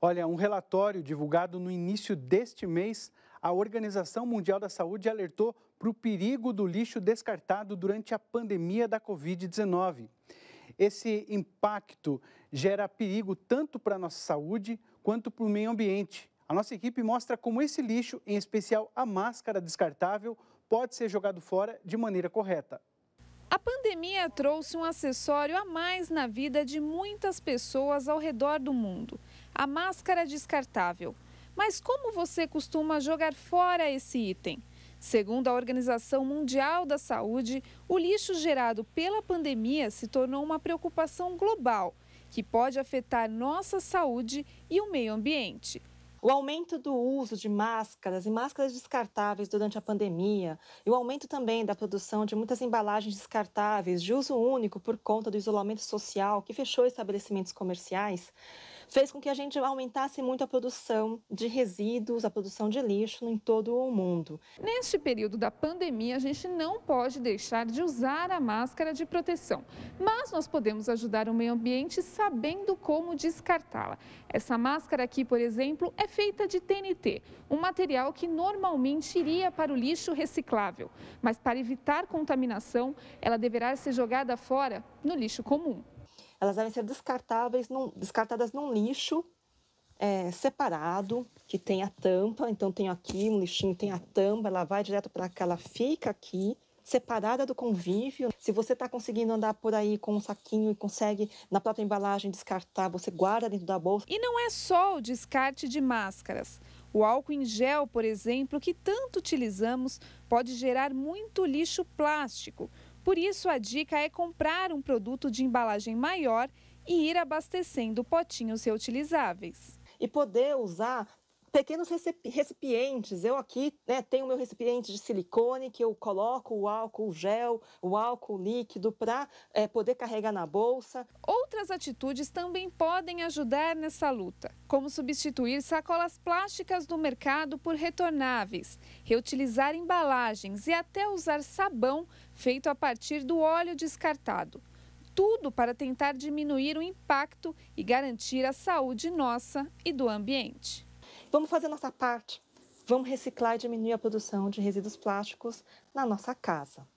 Olha, um relatório divulgado no início deste mês, a Organização Mundial da Saúde alertou para o perigo do lixo descartado durante a pandemia da Covid-19. Esse impacto gera perigo tanto para a nossa saúde quanto para o meio ambiente. A nossa equipe mostra como esse lixo, em especial a máscara descartável, pode ser jogado fora de maneira correta. A pandemia trouxe um acessório a mais na vida de muitas pessoas ao redor do mundo a máscara descartável. Mas como você costuma jogar fora esse item? Segundo a Organização Mundial da Saúde, o lixo gerado pela pandemia se tornou uma preocupação global que pode afetar nossa saúde e o meio ambiente. O aumento do uso de máscaras e máscaras descartáveis durante a pandemia e o aumento também da produção de muitas embalagens descartáveis de uso único por conta do isolamento social que fechou estabelecimentos comerciais fez com que a gente aumentasse muito a produção de resíduos, a produção de lixo em todo o mundo. Neste período da pandemia, a gente não pode deixar de usar a máscara de proteção, mas nós podemos ajudar o meio ambiente sabendo como descartá-la. Essa máscara aqui, por exemplo, é feita de TNT, um material que normalmente iria para o lixo reciclável, mas para evitar contaminação, ela deverá ser jogada fora no lixo comum. Elas devem ser descartáveis num, descartadas num lixo é, separado, que tem a tampa. Então, tenho aqui um lixinho, tem a tampa, ela vai direto para cá, ela fica aqui, separada do convívio. Se você está conseguindo andar por aí com um saquinho e consegue, na própria embalagem, descartar, você guarda dentro da bolsa. E não é só o descarte de máscaras. O álcool em gel, por exemplo, que tanto utilizamos, pode gerar muito lixo plástico por isso, a dica é comprar um produto de embalagem maior e ir abastecendo potinhos reutilizáveis. E poder usar pequenos recipientes. Eu aqui né, tenho meu recipiente de silicone que eu coloco o álcool gel, o álcool líquido para é, eh, poder carregar na bolsa. Outras atitudes também podem ajudar nessa luta, como substituir sacolas plásticas do mercado por retornáveis, reutilizar embalagens e até usar sabão feito a partir do óleo descartado tudo para tentar diminuir o impacto e garantir a saúde nossa e do ambiente. Vamos fazer nossa parte. Vamos reciclar e diminuir a produção de resíduos plásticos na nossa casa.